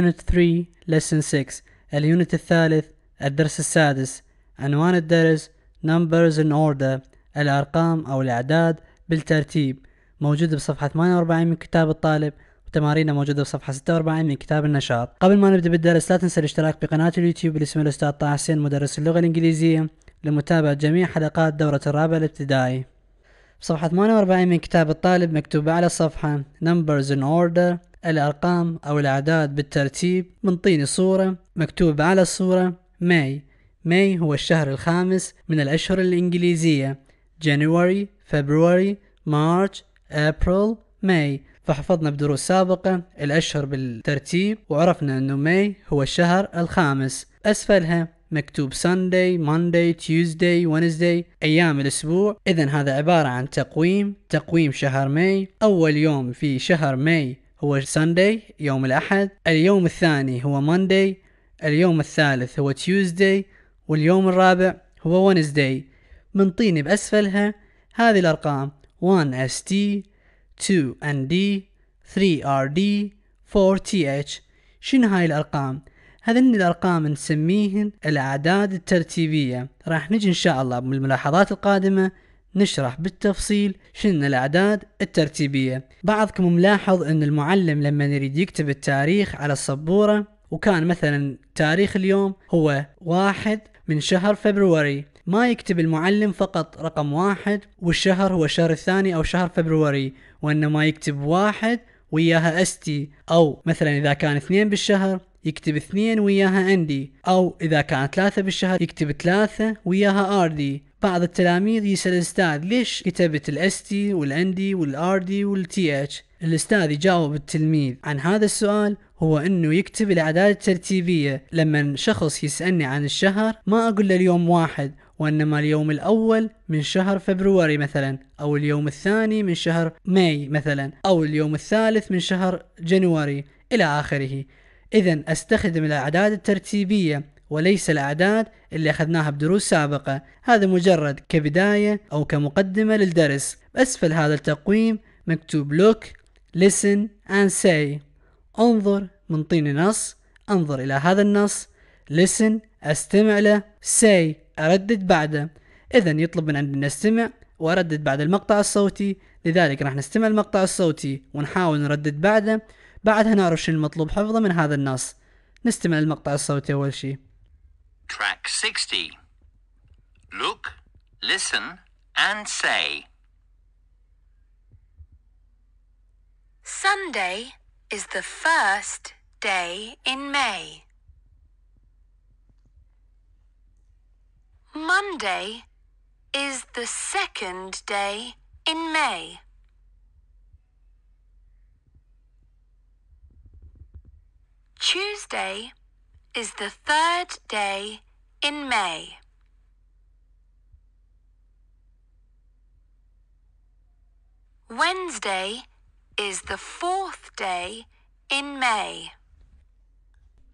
Unit 3 Lesson 6 اليونت الثالث الدرس السادس عنوان الدرس Numbers in Order الأرقام أو الأعداد بالترتيب موجود بصفحة 48 من كتاب الطالب وتمارين موجودة بصفحة 46 من كتاب النشاط قبل ما نبدأ بالدرس لا تنسى الاشتراك بقناة اليوتيوب باسم الأستاذ طه حسين مدرس اللغة الإنجليزية لمتابعة جميع حلقات دورة الرابع الابتدائي بصفحة 48 من كتاب الطالب مكتوب على الصفحة Numbers in Order الأرقام أو الأعداد بالترتيب منطيني صورة مكتوب على الصورة ماي ماي هو الشهر الخامس من الأشهر الإنجليزية January, February, March, أبريل ماي فحفظنا بدروس سابقة الأشهر بالترتيب وعرفنا أنه ماي هو الشهر الخامس أسفلها مكتوب Sunday, Monday, Tuesday, Wednesday أيام الأسبوع إذا هذا عبارة عن تقويم تقويم شهر ماي أول يوم في شهر ماي هو Sunday يوم الأحد اليوم الثاني هو Monday اليوم الثالث هو Tuesday واليوم الرابع هو من منطيني بأسفلها هذه الأرقام 1ST 2ND 3RD 4TH شنو هاي الأرقام؟ هذين الأرقام نسميهن الأعداد الترتيبية راح نجي إن شاء الله بالملاحظات القادمة نشرح بالتفصيل شنو الأعداد الترتيبية بعضكم ملاحظ أن المعلم لما يريد يكتب التاريخ على السبورة وكان مثلا تاريخ اليوم هو واحد من شهر فبروري ما يكتب المعلم فقط رقم واحد والشهر هو الشهر الثاني أو شهر فبروري وإنما يكتب واحد وياها أستي أو مثلا إذا كان اثنين بالشهر يكتب اثنين وياها اندي او اذا كان ثلاثة بالشهر يكتب ثلاثة وياها اردي بعض التلاميذ يسأل الأستاذ ليش كتبت الاس تي والان دي والار دي والتي اتش الأستاذ يجاوب التلميذ عن هذا السؤال هو أنه يكتب الأعداد الترتيبية لما شخص يسألني عن الشهر ما أقول له اليوم واحد وإنما اليوم الأول من شهر فبروري مثلا أو اليوم الثاني من شهر ماي مثلا أو اليوم الثالث من شهر جنوري إلى آخره إذا أستخدم الأعداد الترتيبية وليس الأعداد اللي أخذناها بدروس سابقة هذا مجرد كبداية أو كمقدمة للدرس أسفل هذا التقويم مكتوب look listen and say انظر من طين نص انظر إلى هذا النص listen استمع له say أردد بعده إذا يطلب من عندنا نستمع وأردد بعد المقطع الصوتي لذلك راح نستمع المقطع الصوتي ونحاول نردد بعده بعدها نعرف شنو المطلوب حفظه من هذا النص نستمع المقطع الصوتي أول شيء Track 60. Look, listen, and say. Sunday is the first day in May. Monday is the second day in May. Tuesday is the third day in May? Wednesday is the fourth day in May.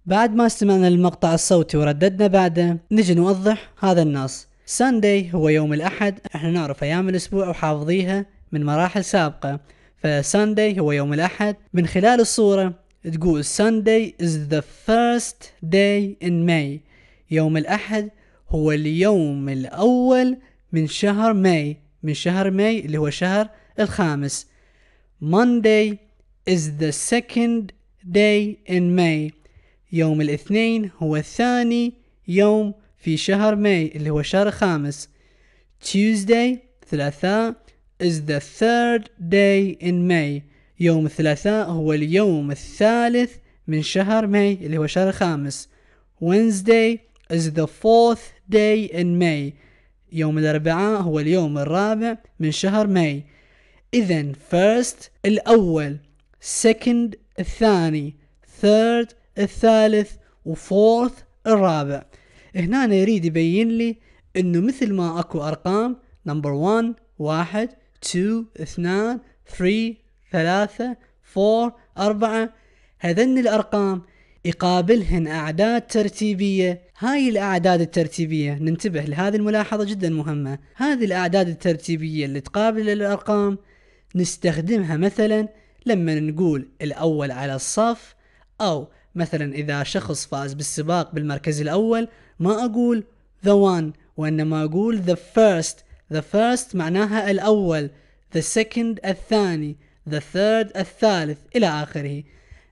بعد ما استمعنا للمقطع الصوتي ورددنا بعده نجي نوضح هذا النص Sunday هو يوم الأحد احنا نعرف أيام الأسبوع وحافظيها من مراحل سابقة فساندي هو يوم الأحد من خلال الصورة تقول Sunday is the first day in May يوم الأحد هو اليوم الأول من شهر ماي من شهر ماي اللي هو شهر الخامس Monday is the second day in May يوم الاثنين هو ثاني يوم في شهر ماي اللي هو شهر الخامس Tuesday ثلاثاء is the third day in May يوم الثلاثاء هو اليوم الثالث من شهر ماي اللي هو شهر الخامس Wednesday is the fourth day in May يوم الأربعاء هو اليوم الرابع من شهر ماي إذا first الأول second الثاني third الثالث و fourth الرابع هنا أنا يريد يبين لي انه مثل ما اكو ارقام نمبر 1 واحد 2 اثنان 3 ثلاثة فور أربعة هذن الأرقام يقابلهن أعداد ترتيبية هاي الأعداد الترتيبية ننتبه لهذه الملاحظة جدا مهمة هذه الأعداد الترتيبية اللي تقابل الأرقام نستخدمها مثلا لما نقول الأول على الصف أو مثلا إذا شخص فاز بالسباق بالمركز الأول ما أقول the one وإنما أقول the first the first معناها الأول the second الثاني ذا ثيرد الثالث إلى آخره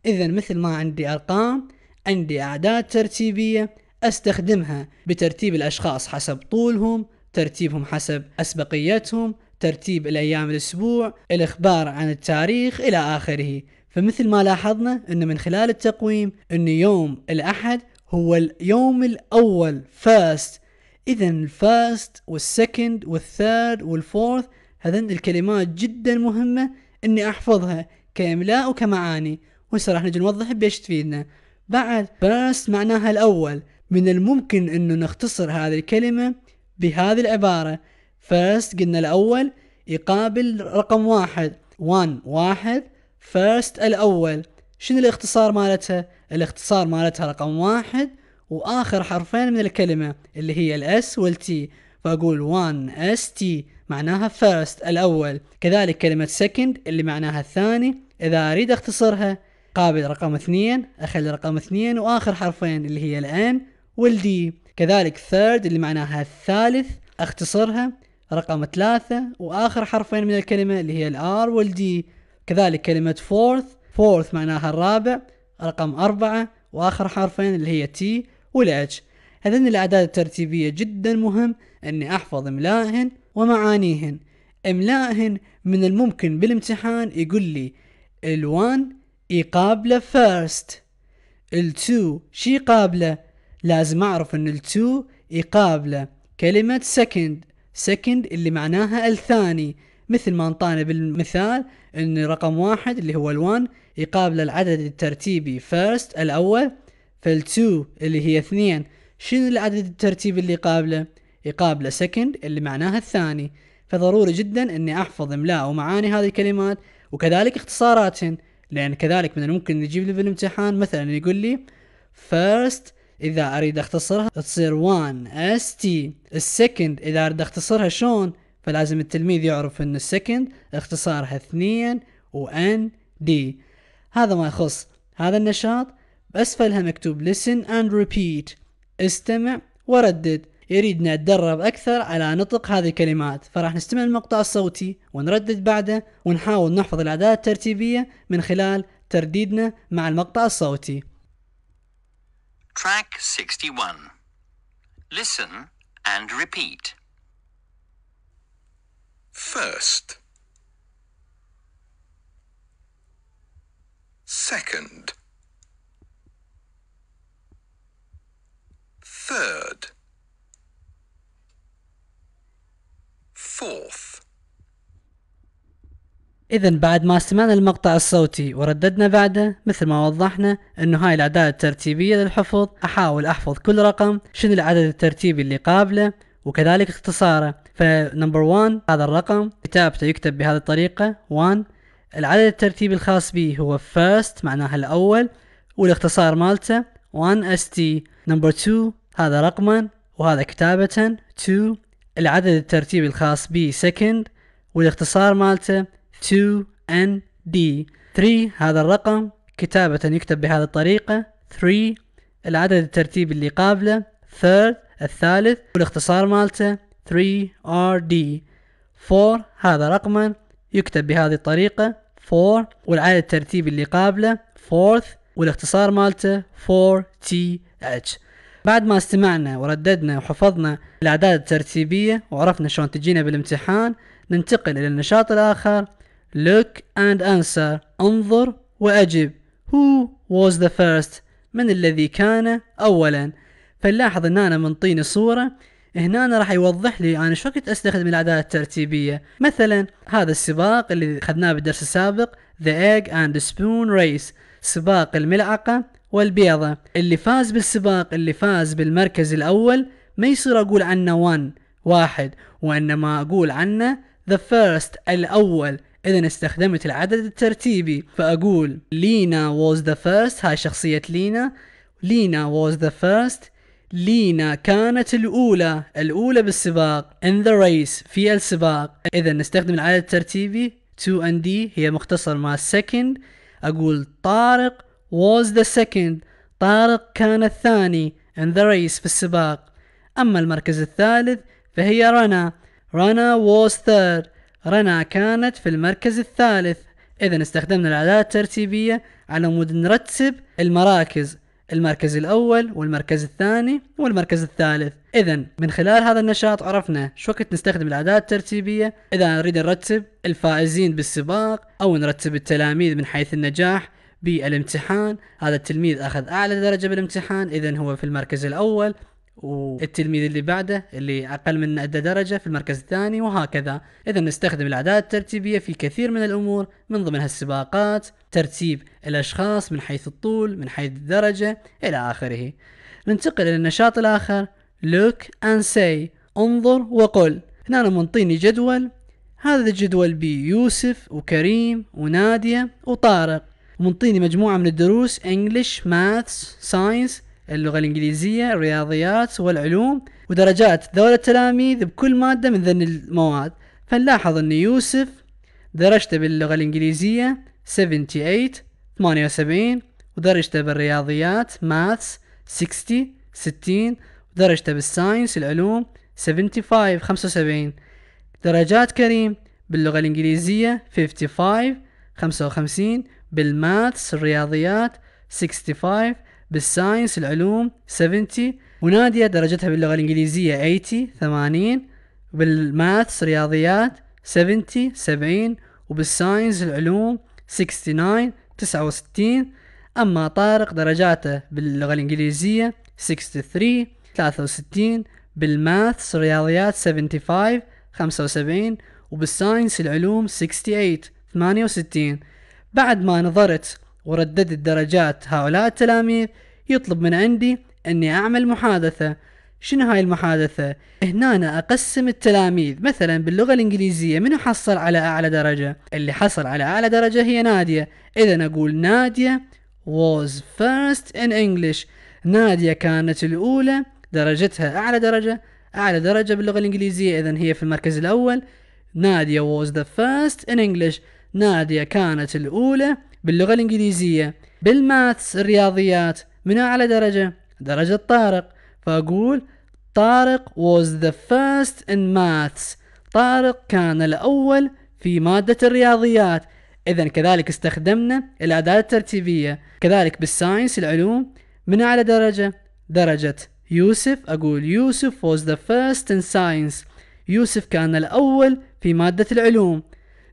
إذا مثل ما عندي أرقام عندي أعداد ترتيبية أستخدمها بترتيب الأشخاص حسب طولهم ترتيبهم حسب أسبقيتهم ترتيب الأيام الأسبوع الإخبار عن التاريخ إلى آخره فمثل ما لاحظنا أن من خلال التقويم أن يوم الأحد هو اليوم الأول فاست إذا الفاست والسكند والثيرد والفورث هذن الكلمات جدا مهمة اني احفظها كاملاء وكمعاني وهسه راح نجي نوضح بيش تفيدنا بعد بس معناها الاول من الممكن انه نختصر هذه الكلمة بهذه العبارة first قلنا الاول يقابل رقم واحد one واحد first الاول شنو الاختصار مالتها الاختصار مالتها رقم واحد واخر حرفين من الكلمة اللي هي الاس والتي فاقول 1 اس تي معناها first الأول كذلك كلمة second اللي معناها الثاني إذا أريد أختصرها قابل رقم اثنين أخلي رقم اثنين وآخر حرفين اللي هي الان والدي كذلك third اللي معناها الثالث أختصرها رقم ثلاثة وآخر حرفين من الكلمة اللي هي الآر والدي كذلك كلمة fourth fourth معناها الرابع رقم أربعة وآخر حرفين اللي هي تي والاتش هذين الأعداد الترتيبية جدا مهم أني أحفظ إملائهن ومعانيهن املائهن من الممكن بالامتحان يقول لي ال1 يقابل first ال2 شي قابله لازم اعرف ان ال2 يقابله كلمة second second اللي معناها الثاني مثل ما انطانا بالمثال ان رقم واحد اللي هو الوان يقابل العدد الترتيبي first الاول فال2 اللي هي اثنين شنو العدد الترتيبي اللي قابله يقابله سكند اللي معناها الثاني فضروري جدا اني احفظ املاء ومعاني هذه الكلمات وكذلك اختصاراتهن لان كذلك من الممكن نجيب لي في الامتحان مثلا يقول لي first اذا اريد اختصرها تصير 1 اس تي السكند اذا اريد اختصرها شلون فلازم التلميذ يعرف ان السكند اختصارها 2 وان دي هذا ما يخص هذا النشاط بأسفلها مكتوب listen and repeat استمع وردد يريد نتدرب أكثر على نطق هذه الكلمات فراح نستمع المقطع الصوتي ونردد بعده ونحاول نحفظ الأداة الترتيبية من خلال ترديدنا مع المقطع الصوتي Track 61 Listen and repeat First Second إذا بعد ما سمعنا المقطع الصوتي ورددنا بعده مثل ما وضحنا إنه هاي الأعداد الترتيبية للحفظ أحاول أحفظ كل رقم شنو العدد الترتيبي اللي قابله وكذلك اختصاره فنمبر 1 هذا الرقم كتابته يكتب بهذه الطريقة 1 العدد الترتيبي الخاص به هو first معناها الأول والاختصار مالته 1ST نمبر 2 هذا رقما وهذا كتابة 2 العدد الترتيبي الخاص به second والاختصار مالته 2 nd 3 هذا الرقم كتابة يكتب بهذه الطريقة 3 العدد الترتيبي اللي قابله 3 الثالث والاختصار مالته 3 rd 4 هذا رقما يكتب بهذه الطريقة 4 والعدد الترتيبي اللي قابله 4 والاختصار مالته 4TH بعد ما استمعنا ورددنا وحفظنا الأعداد الترتيبية وعرفنا شلون تجينا بالامتحان ننتقل إلى النشاط الآخر Look and answer انظر وأجب Who was the first من الذي كان أولا فنلاحظ ان انا منطيني صورة هنا أنا راح يوضح لي انا شو كنت استخدم العدالة الترتيبية مثلا هذا السباق اللي اخذناه بالدرس السابق The egg and the spoon race سباق الملعقة والبيضة اللي فاز بالسباق اللي فاز بالمركز الأول ما يصير أقول عنه one واحد وإنما أقول عنه the first الأول اذا استخدمت العدد الترتيبي فاقول لينا was the first هاي شخصية لينا لينا was the first لينا كانت الأولى الأولى بالسباق in the race في السباق إذا نستخدم العدد الترتيبي to and D هي مختصر مع second أقول طارق was the second طارق كان الثاني in the race في السباق أما المركز الثالث فهي رنا رنا was third رنا كانت في المركز الثالث إذا استخدمنا الاعداد الترتيبية على مود نرتب المراكز المركز الأول والمركز الثاني والمركز الثالث إذا من خلال هذا النشاط عرفنا شو وقت نستخدم الاعداد الترتيبية إذا نريد نرتب الفائزين بالسباق أو نرتب التلاميذ من حيث النجاح بالامتحان هذا التلميذ أخذ أعلى درجة بالامتحان إذا هو في المركز الأول والتلميذ اللي بعده اللي أقل من أدى درجة في المركز الثاني وهكذا إذا نستخدم الأعداد الترتيبية في كثير من الأمور من ضمنها السباقات ترتيب الأشخاص من حيث الطول من حيث الدرجة إلى آخره ننتقل إلى النشاط الآخر look and say انظر وقل هنا أنا منطيني جدول هذا الجدول بي يوسف وكريم ونادية وطارق منطيني مجموعة من الدروس English, Maths, Science اللغة الإنجليزية الرياضيات والعلوم ودرجات ذول التلاميذ بكل مادة من ذن المواد فنلاحظ أن يوسف درجته باللغة الإنجليزية 78 78 ودرجته بالرياضيات ماثس 60 60 ودرجته بالساينس العلوم 75 75 درجات كريم باللغة الإنجليزية 55 55 بالماثس الرياضيات 65 بالساينس العلوم 70 ونادية درجتها باللغة الإنجليزية 80 80 بالماثس رياضيات 70 70 وبالساينس العلوم 69 69 أما طارق درجاته باللغة الإنجليزية 63 63 بالماثس رياضيات 75 75 وبالساينس العلوم 68 68 بعد ما نظرت ورددت درجات هؤلاء التلاميذ يطلب من عندي أني أعمل محادثة شنو هاي المحادثة؟ هنا أنا أقسم التلاميذ مثلا باللغة الإنجليزية منو حصل على أعلى درجة؟ اللي حصل على أعلى درجة هي نادية إذا أقول نادية was first in English نادية كانت الأولى درجتها أعلى درجة أعلى درجة باللغة الإنجليزية إذا هي في المركز الأول نادية was the first in English نادية كانت الأولى باللغة الإنجليزية بالماثس الرياضيات من أعلى درجة درجة طارق فأقول طارق was the first in maths طارق كان الأول في مادة الرياضيات إذا كذلك استخدمنا الأعداد الترتيبية كذلك بالساينس العلوم من أعلى درجة درجة يوسف أقول يوسف was the first in science يوسف كان الأول في مادة العلوم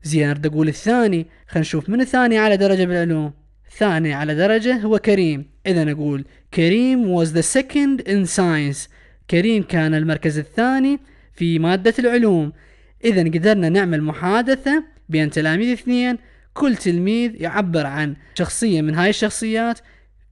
زين ارد اقول الثاني خلينا نشوف من الثاني على درجة بالعلوم ثاني على درجة هو كريم اذا نقول كريم was the second in science كريم كان المركز الثاني في مادة العلوم اذا قدرنا نعمل محادثة بين تلاميذ اثنين كل تلميذ يعبر عن شخصية من هاي الشخصيات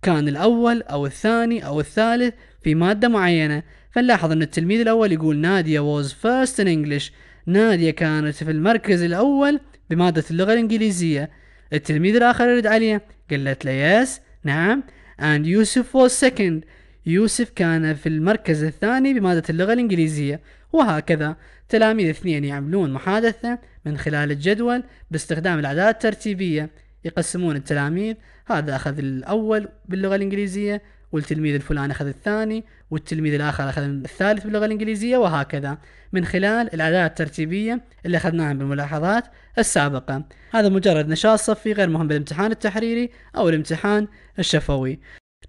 كان الأول أو الثاني أو الثالث في مادة معينة فنلاحظ أن التلميذ الأول يقول نادية was first in English نادية كانت في المركز الأول بمادة اللغة الإنجليزية التلميذ الآخر يرد عليه قالت له يس نعم and يوسف was second يوسف كان في المركز الثاني بمادة اللغة الإنجليزية وهكذا تلاميذ اثنين يعملون محادثة من خلال الجدول باستخدام الأعداد الترتيبية يقسمون التلاميذ هذا أخذ الأول باللغة الإنجليزية والتلميذ الفلاني أخذ الثاني والتلميذ الآخر أخذ الثالث باللغة الإنجليزية وهكذا من خلال الاداه الترتيبية اللي أخذناها بالملاحظات السابقة هذا مجرد نشاط صفي غير مهم بالامتحان التحريري أو الامتحان الشفوي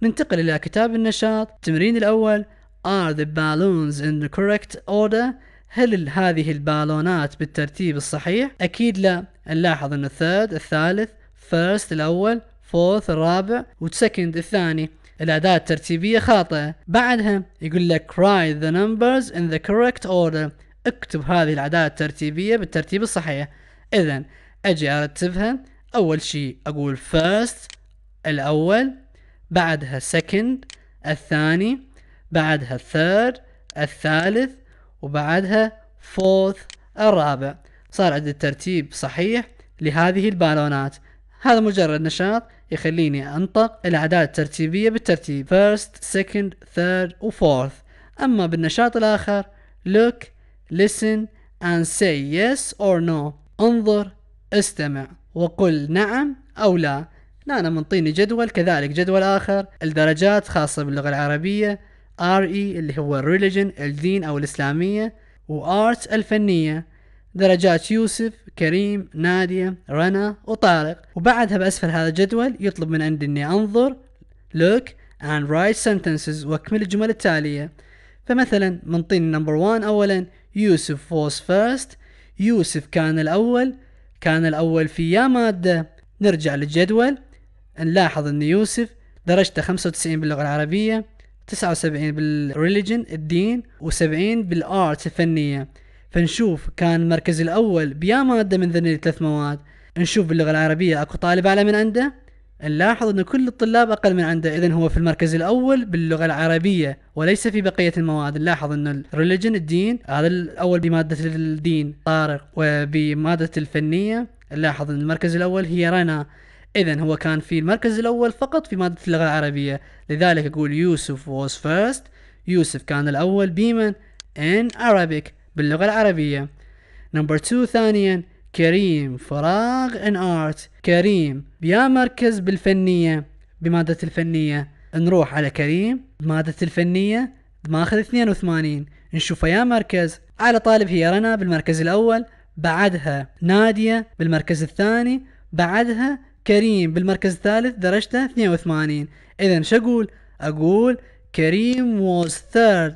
ننتقل إلى كتاب النشاط التمرين الأول Are the balloons in the correct order؟ هل هذه البالونات بالترتيب الصحيح؟ أكيد لا نلاحظ أن الثيرد الثالث first الأول fourth الرابع وسكند الثاني الأداة الترتيبية خاطئة بعدها يقول لك write the numbers in the correct order اكتب هذه الأعداد الترتيبية بالترتيب الصحيح إذا أجي أرتبها أول شيء أقول first الأول بعدها second الثاني بعدها third الثالث وبعدها fourth الرابع صار عندي الترتيب صحيح لهذه البالونات هذا مجرد نشاط يخليني أنطق الأعداد الترتيبية بالترتيب first second third و fourth أما بالنشاط الآخر look listen and say yes or no انظر استمع وقل نعم أو لا لا أنا منطيني جدول كذلك جدول آخر الدرجات خاصة باللغة العربية RE اللي هو الريليجن الدين أو الإسلامية وآرت الفنية درجات يوسف كريم نادية رنا وطارق وبعدها بأسفل هذا الجدول يطلب من عندي أني أنظر look and write sentences وأكمل الجمل التالية فمثلا منطين نمبر 1 أولا يوسف was first يوسف كان الأول كان الأول في يا مادة نرجع للجدول نلاحظ أن يوسف درجته 95 باللغة العربية 79 بالريليجن الدين و70 بالارت الفنية فنشوف كان المركز الاول بيا ماده من ذني ثلاث مواد نشوف باللغه العربيه اكو طالب اعلى من عنده نلاحظ ان كل الطلاب اقل من عنده اذا هو في المركز الاول باللغه العربيه وليس في بقيه المواد نلاحظ ان الريليجن الدين هذا الاول بماده الدين طارق وبماده الفنيه نلاحظ ان المركز الاول هي رنا اذا هو كان في المركز الاول فقط في ماده اللغه العربيه لذلك اقول يوسف was first يوسف كان الاول بمن in Arabic باللغة العربية نمبر 2 ثانيا كريم فراغ ان ارت كريم يا مركز بالفنية بمادة الفنية نروح على كريم بمادة الفنية ماخذ 82 نشوفه يا مركز على طالب هي رنا بالمركز الأول بعدها نادية بالمركز الثاني بعدها كريم بالمركز الثالث درجته 82 إذا شو أقول؟ أقول كريم was third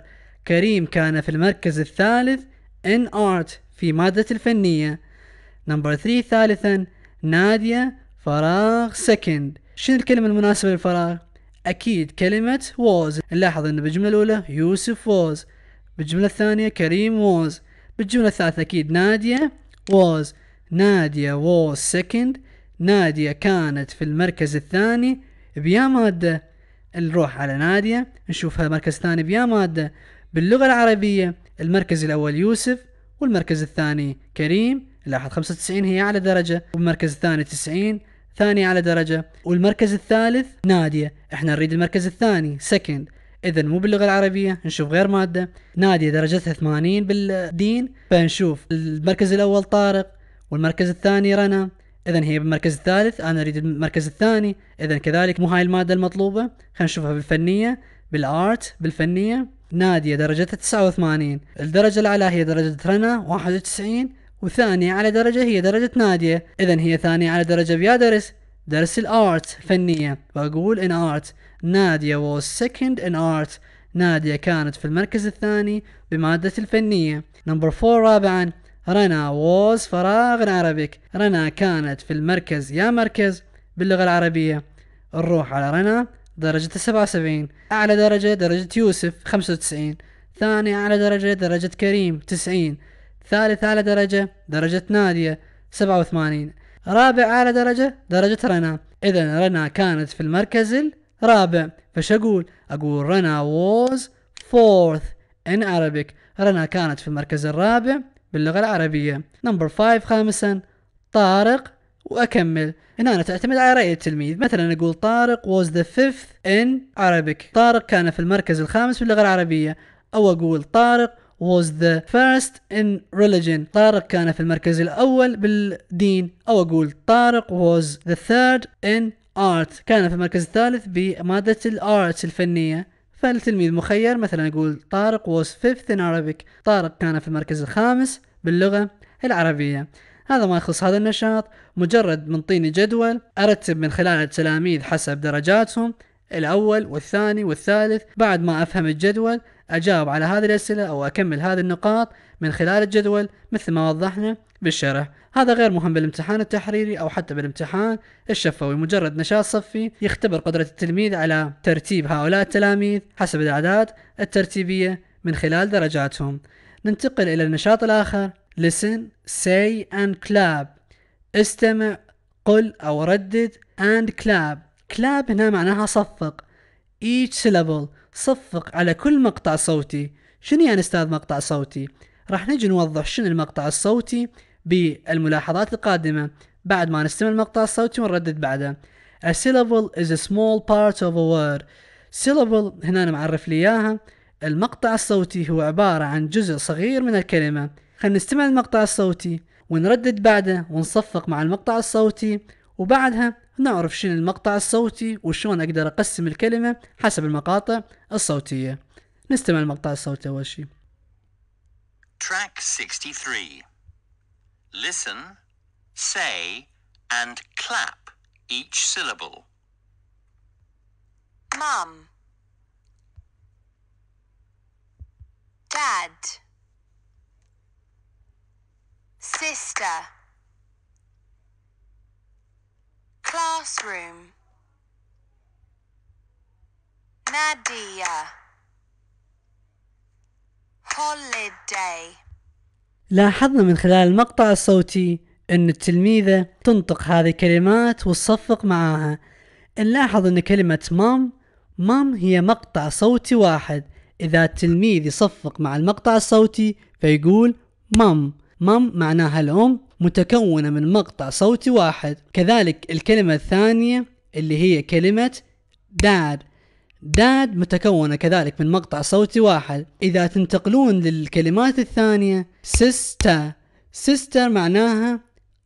كريم كان في المركز الثالث in art في مادة الفنية نمبر 3 ثالثا نادية فراغ سكند شنو الكلمة المناسبة للفراغ أكيد كلمة was نلاحظ أن بالجملة الأولى يوسف was بالجملة الثانية كريم was بالجملة الثالثة أكيد نادية was نادية was second نادية كانت في المركز الثاني بيا مادة نروح على نادية نشوفها المركز الثاني بيا مادة باللغة العربية المركز الأول يوسف والمركز الثاني كريم لاحظ 95 هي أعلى درجة والمركز الثاني 90 ثاني على درجة والمركز الثالث نادية احنا نريد المركز الثاني سكند اذا مو باللغة العربية نشوف غير مادة نادية درجتها 80 بالدين فنشوف المركز الاول طارق والمركز الثاني رنا اذا هي بالمركز الثالث انا اريد المركز الثاني اذا كذلك مو هاي المادة المطلوبة خلينا نشوفها بالفنية بالارت بالفنية نادية درجتها 89 الدرجة الأعلى هي درجة رنا 91 وثانية على درجة هي درجة نادية إذا هي ثانية على درجة بيا درس درس الارت فنية بقول ان ارت نادية was second in art نادية كانت في المركز الثاني بمادة الفنية نمبر 4 رابعا رنا was فراغ عربيك رنا كانت في المركز يا مركز باللغة العربية نروح على رنا درجته 77 أعلى درجة درجة يوسف 95 ثاني أعلى درجة درجة كريم 90 ثالث أعلى درجة درجة نادية 87 رابع أعلى درجة درجة رنا إذا رنا كانت في المركز الرابع فش أقول أقول رنا was fourth in Arabic رنا كانت في المركز الرابع باللغة العربية نمبر 5 خامسا طارق واكمل هنا أنا تعتمد على راي التلميذ مثلا اقول طارق was the fifth in Arabic طارق كان في المركز الخامس في اللغه العربيه او اقول طارق was the first in religion طارق كان في المركز الأول بالدين أو أقول طارق was the third in art كان في المركز الثالث بمادة الارتس الفنية فالتلميذ مخير مثلا يقول طارق was fifth in Arabic طارق كان في المركز الخامس باللغة العربية هذا ما يخص هذا النشاط مجرد منطيني جدول أرتب من خلاله التلاميذ حسب درجاتهم الأول والثاني والثالث بعد ما أفهم الجدول أجاوب على هذه الأسئلة أو أكمل هذه النقاط من خلال الجدول مثل ما وضحنا بالشرح هذا غير مهم بالامتحان التحريري أو حتى بالامتحان الشفوي مجرد نشاط صفي يختبر قدرة التلميذ على ترتيب هؤلاء التلاميذ حسب الأعداد الترتيبية من خلال درجاتهم ننتقل إلى النشاط الآخر listen say and clap استمع قل أو ردد and clap clap هنا معناها صفق each syllable صفق على كل مقطع صوتي شنو يعني أستاذ مقطع صوتي راح نجي نوضح شنو المقطع الصوتي بالملاحظات القادمة بعد ما نستمع المقطع الصوتي ونردد بعده A syllable is a small part of a word syllable هنا نعرف لي إياها المقطع الصوتي هو عبارة عن جزء صغير من الكلمة خلينا نستمع للمقطع الصوتي ونردد بعده ونصفق مع المقطع الصوتي وبعدها نعرف شنو المقطع الصوتي وشون اقدر اقسم الكلمة حسب المقاطع الصوتية نستمع المقطع الصوتي اول شيء Track 63 Listen, say and clap each syllable. Mom Dad sister classroom Nadia holiday لاحظنا من خلال المقطع الصوتي أن التلميذة تنطق هذه الكلمات وتصفق معاها نلاحظ أن كلمة مام مام هي مقطع صوتي واحد إذا التلميذ يصفق مع المقطع الصوتي فيقول مام مام معناها الأم متكونة من مقطع صوتي واحد كذلك الكلمة الثانية اللي هي كلمة داد داد متكونة كذلك من مقطع صوتي واحد إذا تنتقلون للكلمات الثانية سيستا سيستر معناها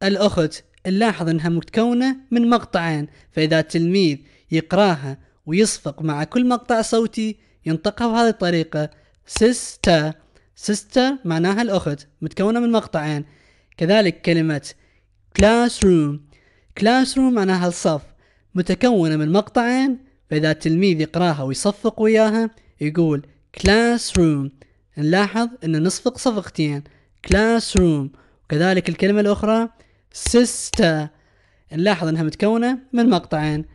الأخت نلاحظ أنها متكونة من مقطعين فإذا تلميذ يقراها ويصفق مع كل مقطع صوتي ينطقها بهذه الطريقة سيستا سيستر معناها الأخت متكونة من مقطعين كذلك كلمة كلاس روم كلاس روم معناها الصف متكونة من مقطعين فإذا التلميذ يقراها ويصفق وياها يقول كلاس روم نلاحظ أن نصفق صفقتين كلاس روم وكذلك الكلمة الأخرى سيستا نلاحظ أنها متكونة من مقطعين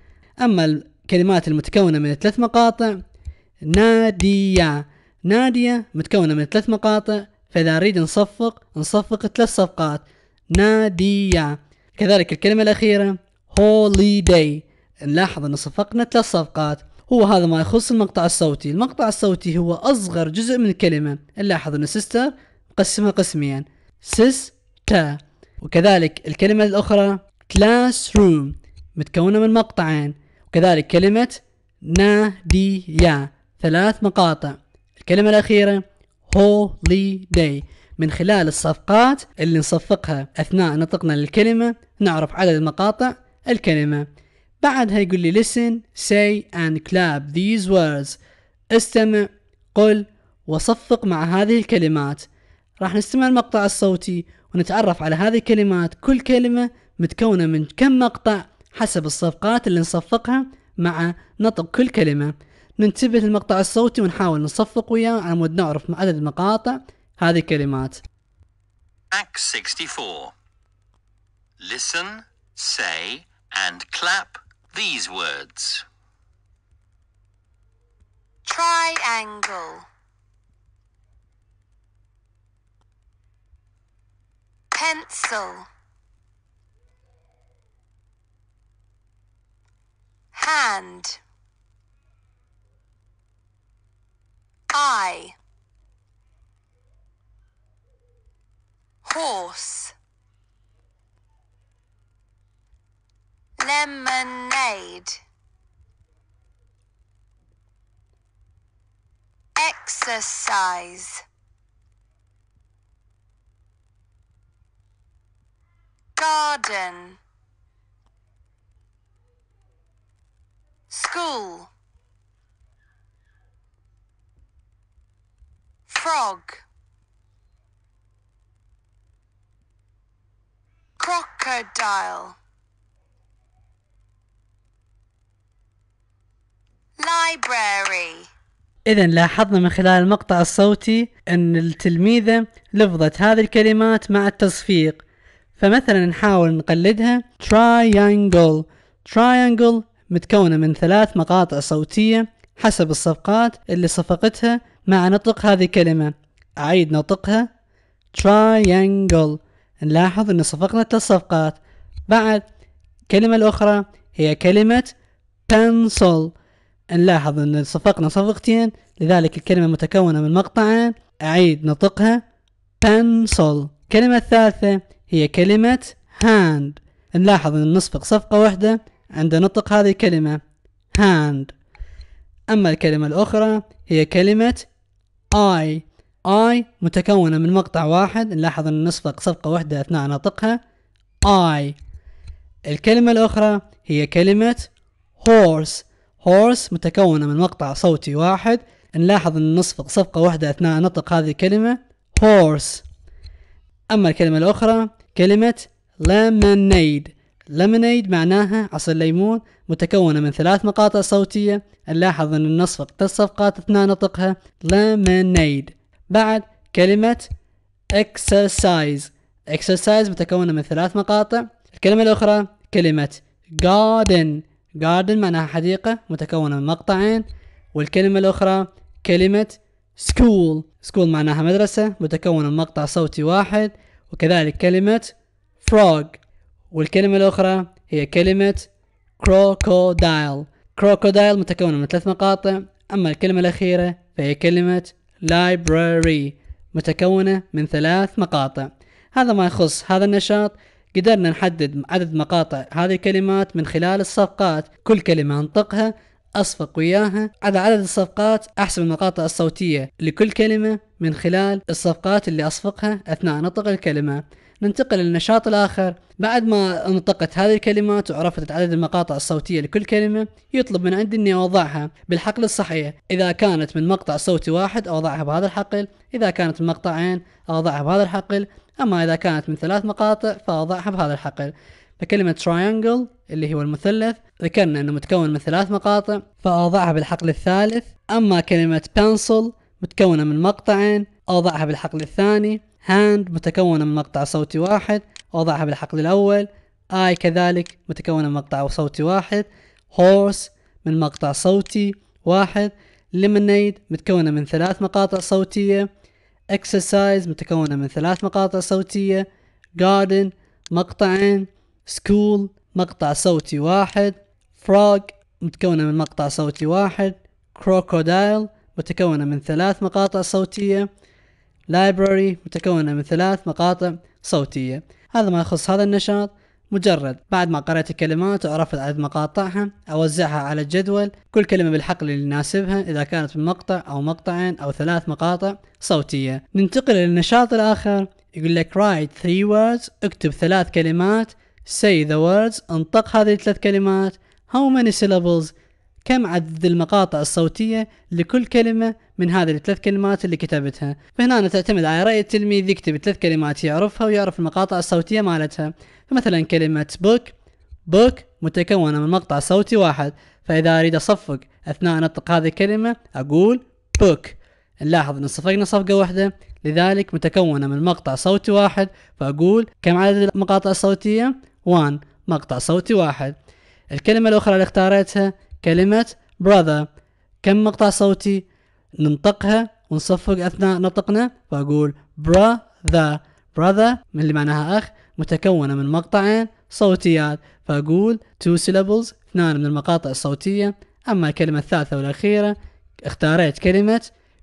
أما الكلمات المتكونة من ثلاث مقاطع نادية نادية متكونة من ثلاث مقاطع فإذا أريد نصفق نصفق ثلاث صفقات نادية كذلك الكلمة الأخيرة holiday نلاحظ أن صفقنا ثلاث صفقات هو هذا ما يخص المقطع الصوتي المقطع الصوتي هو أصغر جزء من الكلمة نلاحظ أن sister مقسمة قسمين سيس تا وكذلك الكلمة الأخرى كلاس روم متكونة من مقطعين وكذلك كلمة نادية ثلاث مقاطع الكلمة الأخيرة داي من خلال الصفقات اللي نصفقها أثناء نطقنا للكلمة نعرف عدد مقاطع الكلمة بعدها يقول لي listen, say and clap these words استمع قل وصفق مع هذه الكلمات راح نستمع المقطع الصوتي ونتعرف على هذه الكلمات كل كلمة متكونة من كم مقطع حسب الصفقات اللي نصفقها مع نطق كل كلمة ننتبه للمقطع الصوتي ونحاول نصفق وياه على مود نعرف عدد المقاطع هذه الكلمات Act 64 Listen, say and clap these words Triangle Pencil Hand fly horse lemonade exercise garden school frog crocodile library إذا لاحظنا من خلال المقطع الصوتي أن التلميذة لفظت هذه الكلمات مع التصفيق فمثلا نحاول نقلدها triangle triangle متكونة من ثلاث مقاطع صوتية حسب الصفقات اللي صفقتها مع نطق هذه الكلمة أعيد نطقها triangle نلاحظ أن صفقنا ثلاث صفقات بعد الكلمة الأخرى هي كلمة pencil نلاحظ أن صفقنا صفقتين لذلك الكلمة متكونة من مقطعين أعيد نطقها pencil الكلمة الثالثة هي كلمة hand نلاحظ أن نصفق صفقة واحدة عند نطق هذه الكلمة hand أما الكلمة الأخرى هي كلمة I I متكونة من مقطع واحد نلاحظ أن نصفق صفقة واحدة أثناء نطقها I الكلمة الأخرى هي كلمة horse horse متكونة من مقطع صوتي واحد نلاحظ أن نصفق صفقة واحدة أثناء نطق هذه الكلمة horse أما الكلمة الأخرى كلمة lemonade ليمونيد معناها عصير ليمون متكونة من ثلاث مقاطع صوتية نلاحظ أن النصف اقتص صفقات أثناء نطقها lemonade بعد كلمة exercise exercise متكونة من ثلاث مقاطع الكلمة الأخرى كلمة garden garden معناها حديقة متكونة من مقطعين والكلمة الأخرى كلمة school school معناها مدرسة متكونة من مقطع صوتي واحد وكذلك كلمة frog والكلمة الأخرى هي كلمة كروكودايل كروكودايل متكونة من ثلاث مقاطع أما الكلمة الأخيرة فهي كلمة library متكونة من ثلاث مقاطع هذا ما يخص هذا النشاط قدرنا نحدد عدد مقاطع هذه الكلمات من خلال الصفقات كل كلمة أنطقها أصفق وياها على عدد الصفقات أحسب المقاطع الصوتية لكل كلمة من خلال الصفقات اللي أصفقها أثناء نطق الكلمة ننتقل للنشاط الآخر بعد ما نطقت هذه الكلمات وعرفت عدد المقاطع الصوتية لكل كلمة يطلب من عندي أني أوضعها بالحقل الصحيح إذا كانت من مقطع صوتي واحد أوضعها بهذا الحقل إذا كانت من مقطعين أوضعها بهذا الحقل أما إذا كانت من ثلاث مقاطع فأوضعها بهذا الحقل فكلمة triangle اللي هو المثلث ذكرنا أنه متكون من ثلاث مقاطع فأوضعها بالحقل الثالث أما كلمة pencil متكونة من مقطعين أوضعها بالحقل الثاني هاند متكونة من مقطع صوتي واحد وضعها بالحقل الأول آي كذلك متكونة من مقطع صوتي واحد هورس من مقطع صوتي واحد ليمونيد متكونة من ثلاث مقاطع صوتية اكسرسايز متكونة من ثلاث مقاطع صوتية جاردن مقطعين سكول مقطع صوتي واحد فروغ متكونة من مقطع صوتي واحد كروكودايل متكونة من ثلاث مقاطع صوتية لايبراري متكونة من ثلاث مقاطع صوتية هذا ما يخص هذا النشاط مجرد بعد ما قرأت الكلمات وعرفت عدد مقاطعها أوزعها على الجدول كل كلمة بالحقل اللي يناسبها إذا كانت من مقطع أو مقطعين أو ثلاث مقاطع صوتية ننتقل للنشاط الآخر يقول لك write three words اكتب ثلاث كلمات say the words انطق هذه الثلاث كلمات how many syllables كم عدد المقاطع الصوتية لكل كلمة من هذه الثلاث كلمات اللي كتبتها فهنا تعتمد على رأي التلميذ يكتب ثلاث كلمات يعرفها ويعرف المقاطع الصوتية مالتها فمثلا كلمة بوك بوك متكونة من مقطع صوتي واحد فإذا أريد أصفق أثناء نطق هذه الكلمة أقول بوك نلاحظ أن صفقنا صفقة واحدة لذلك متكونة من مقطع صوتي واحد فأقول كم عدد المقاطع الصوتية؟ وان مقطع صوتي واحد الكلمة الأخرى اللي اختاريتها كلمة brother كم مقطع صوتي ننطقها ونصفق أثناء نطقنا فأقول brother brother من اللي معناها أخ متكونة من مقطعين صوتيات فأقول two syllables اثنان من المقاطع الصوتية أما الكلمة الثالثة والأخيرة اختاريت كلمة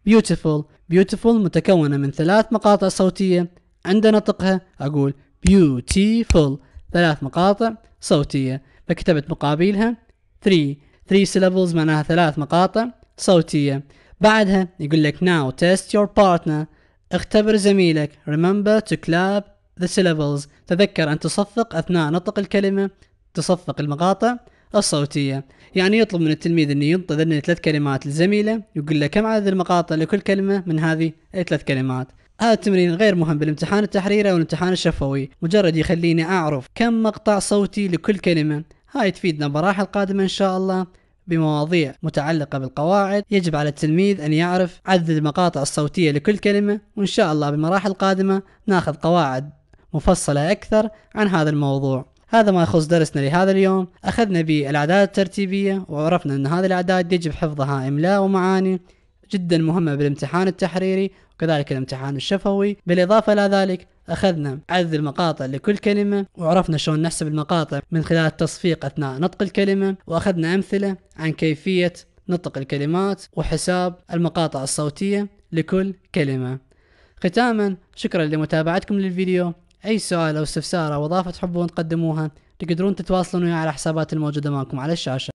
beautiful beautiful متكونة من ثلاث مقاطع صوتية عند نطقها أقول beautiful ثلاث مقاطع صوتية فكتبت مقابلها 3 3 syllables معناها ثلاث مقاطع صوتية بعدها يقول لك now test your partner اختبر زميلك remember to clap the syllables تذكر أن تصفق أثناء نطق الكلمة تصفق المقاطع الصوتية يعني يطلب من التلميذ أن ينطذ ثلاث كلمات لزميله يقول له كم عدد المقاطع لكل كلمة من هذه الثلاث كلمات هذا التمرين غير مهم بالامتحان التحريري او الامتحان الشفوي مجرد يخليني اعرف كم مقطع صوتي لكل كلمة هاي تفيدنا براحة القادمة ان شاء الله بمواضيع متعلقة بالقواعد يجب على التلميذ أن يعرف عدد المقاطع الصوتية لكل كلمة وإن شاء الله بمراحل القادمة ناخذ قواعد مفصلة أكثر عن هذا الموضوع هذا ما يخص درسنا لهذا اليوم أخذنا بالأعداد الترتيبية وعرفنا أن هذه الأعداد يجب حفظها إملاء ومعاني جدا مهمة بالامتحان التحريري كذلك الامتحان الشفوي بالإضافة إلى ذلك أخذنا عدد المقاطع لكل كلمة وعرفنا شلون نحسب المقاطع من خلال التصفيق أثناء نطق الكلمة وأخذنا أمثلة عن كيفية نطق الكلمات وحساب المقاطع الصوتية لكل كلمة ختاما شكرا لمتابعتكم للفيديو أي سؤال أو استفسار أو إضافة تحبون تقدموها تقدرون تتواصلون وياي على حسابات الموجودة معكم على الشاشة